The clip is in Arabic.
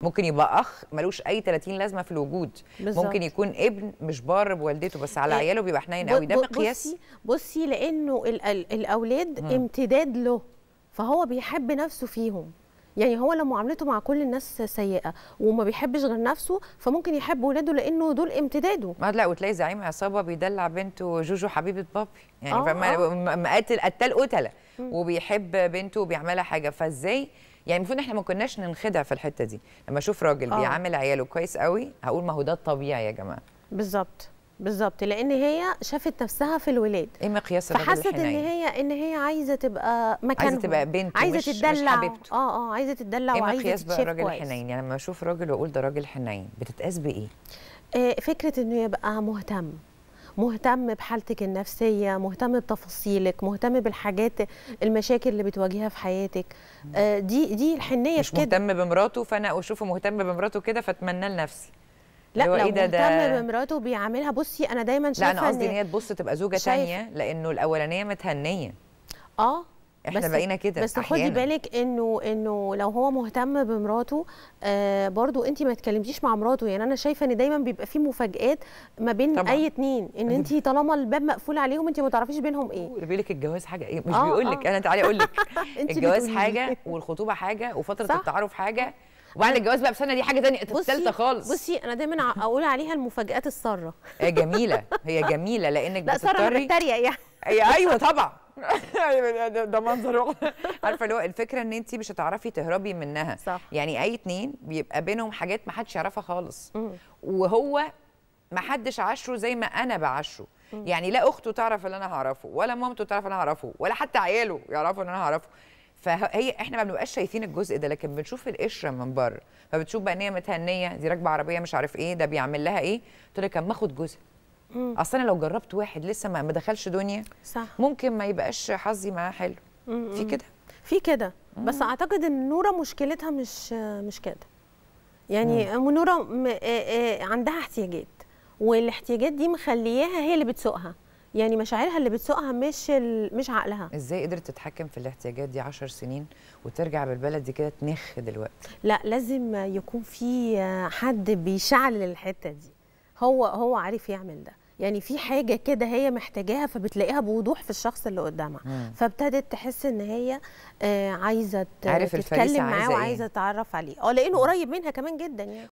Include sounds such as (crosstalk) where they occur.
ممكن يبقى اخ ملوش اي 30 لازمه في الوجود بالزبط. ممكن يكون ابن مش بار بوالدته بس على إيه، عياله بيبقى حنين قوي ده مقياس بصي, بصي لانه الاولاد م. امتداد له فهو بيحب نفسه فيهم يعني هو لو معاملته مع كل الناس سيئه وما بيحبش غير نفسه فممكن يحب ولاده لانه دول امتداده ما لا وتلاقي زعيم عصابه بيدلع بنته جوجو حبيبه بابي يعني آه فما آه. مقاتل قتال قتله وبيحب بنته وبيعملها حاجه فازاي يعني المفروض احنا ما كناش ننخدع في الحته دي لما اشوف راجل آه. بيعامل عياله كويس قوي هقول ما هو ده الطبيعي يا جماعه بالظبط بالظبط لان هي شافت نفسها في الولاد ايه مقياس الراجل فحست ان هي ان هي عايزه تبقى مكان عايزه تبقى بنت عايزه مش تدلع مش حبيبته اه اه عايزه تدلع إيه وعايزه مقياس بقى الراجل الحنين يعني لما اشوف راجل واقول ده راجل حنين بتتقاس بايه؟ آه، فكره انه يبقى مهتم مهتم بحالتك النفسيه مهتم بتفاصيلك مهتم بالحاجات المشاكل اللي بتواجهها في حياتك آه، دي دي الحنيه مش كده. مهتم بمراته فانا اشوفه مهتم بمراته كده فاتمنى لنفسي لا لو إيه ده مهتم بمراته بيعاملها بصي انا دايما شايفه لا انا قصدي ان هي تبص تبقى زوجه ثانيه لانه الاولانيه متهنيه اه احنا بقينا كده بس خدي بالك انه انه لو هو مهتم بمراته آه برضو انت ما تكلمتيش مع مراته يعني انا شايفه ان دايما بيبقى في مفاجات ما بين طبعا. اي اتنين ان انت (laughs) طالما الباب مقفول عليهم انت ما تعرفيش بينهم ايه بيقول لك الجواز حاجه ايه مش آه بيقول لك آه. انا تعالي اقول لك (laughs) الجواز حاجه (laughs) والخطوبه حاجه وفتره صح. التعارف حاجه وبعد الجواز بقى بسنه دي حاجه ثانيه ثالثه خالص بصي انا دايما اقول عليها المفاجات الساره هي جميله هي جميله لانك لا ساره بتضطري يعني ايوه طبعا (laughs) أيوة، ده منظر (laughs) عارفه اللي هو الفكره ان انت مش هتعرفي تهربي منها صح. يعني اي اتنين بيبقى بينهم حاجات ما حدش يعرفها خالص وهو ما حدش عاشره زي ما انا بعاشره يعني لا اخته تعرف اللي انا هعرفه ولا مامته تعرف اللي انا هعرفه ولا حتى عياله يعرفوا ان انا هعرفه فهي احنا ما بنبقاش شايفين الجزء ده لكن بنشوف القشره من بره فبتشوف بقى ان هي متهنيه دي راكبه عربيه مش عارف ايه ده بيعمل لها ايه تقول لك اما اخد جزء اصل انا لو جربت واحد لسه ما دخلش دنيا صح ممكن ما يبقاش حظي معاه حلو في كده في كده بس اعتقد ان نوره مشكلتها مش مش كده يعني نوره م... عندها احتياجات والاحتياجات دي مخلياها هي اللي بتسوقها يعني مشاعرها اللي بتسوقها مش ال... مش عقلها ازاي قدرت تتحكم في الاحتياجات دي 10 سنين وترجع بالبلد دي كده تنخ دلوقتي لا لازم يكون في حد بيشعل الحته دي هو هو عارف يعمل ده يعني في حاجه كده هي محتاجاها فبتلاقيها بوضوح في الشخص اللي قدامها فابتدت تحس ان هي آه، عايزه تتكلم معاه وعايزه إيه. تتعرف عليه اه لانه قريب منها كمان جدا يعني